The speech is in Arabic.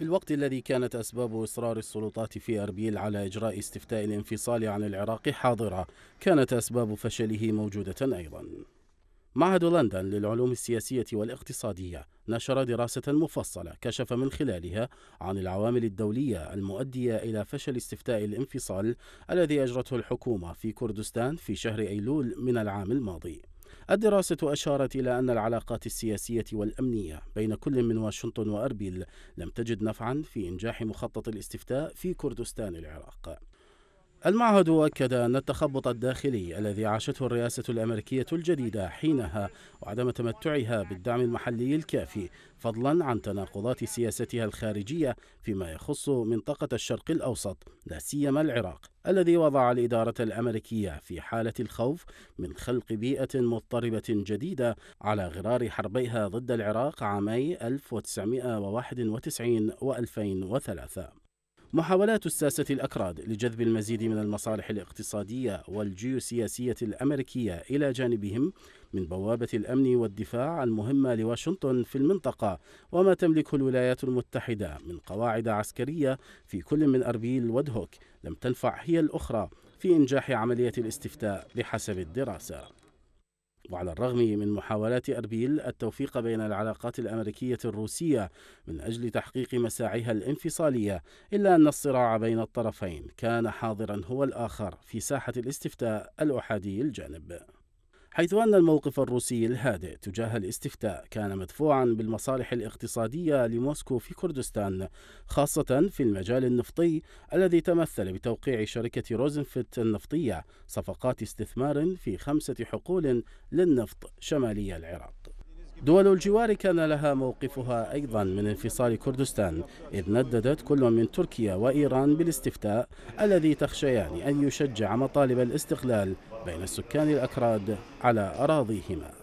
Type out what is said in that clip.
في الوقت الذي كانت أسباب إصرار السلطات في أربيل على إجراء استفتاء الانفصال عن العراق حاضرة كانت أسباب فشله موجودة أيضا معهد لندن للعلوم السياسية والاقتصادية نشر دراسة مفصلة كشف من خلالها عن العوامل الدولية المؤدية إلى فشل استفتاء الانفصال الذي أجرته الحكومة في كردستان في شهر أيلول من العام الماضي الدراسة أشارت إلى أن العلاقات السياسية والأمنية بين كل من واشنطن وأربيل لم تجد نفعا في إنجاح مخطط الاستفتاء في كردستان العراق المعهد أكد أن التخبط الداخلي الذي عاشته الرئاسة الأمريكية الجديدة حينها وعدم تمتعها بالدعم المحلي الكافي فضلا عن تناقضات سياستها الخارجية فيما يخص منطقة الشرق الأوسط لا سيما العراق الذي وضع الإدارة الأمريكية في حالة الخوف من خلق بيئة مضطربة جديدة على غرار حربيها ضد العراق عامي 1991 و 2003 محاولات الساسة الأكراد لجذب المزيد من المصالح الاقتصادية والجيوسياسية الأمريكية إلى جانبهم من بوابة الأمن والدفاع المهمة لواشنطن في المنطقة وما تملكه الولايات المتحدة من قواعد عسكرية في كل من أربيل ودهوك لم تنفع هي الأخرى في إنجاح عملية الاستفتاء بحسب الدراسة وعلى الرغم من محاولات أربيل التوفيق بين العلاقات الأمريكية الروسية من أجل تحقيق مساعيها الانفصالية إلا أن الصراع بين الطرفين كان حاضرا هو الآخر في ساحة الاستفتاء الأحادي الجانب حيث أن الموقف الروسي الهادئ تجاه الاستفتاء كان مدفوعا بالمصالح الاقتصادية لموسكو في كردستان خاصة في المجال النفطي الذي تمثل بتوقيع شركة روزنفت النفطية صفقات استثمار في خمسة حقول للنفط شمالي العراق دول الجوار كان لها موقفها أيضا من انفصال كردستان إذ نددت كل من تركيا وإيران بالاستفتاء الذي تخشيان أن يشجع مطالب الاستقلال بين السكان الأكراد على أراضيهما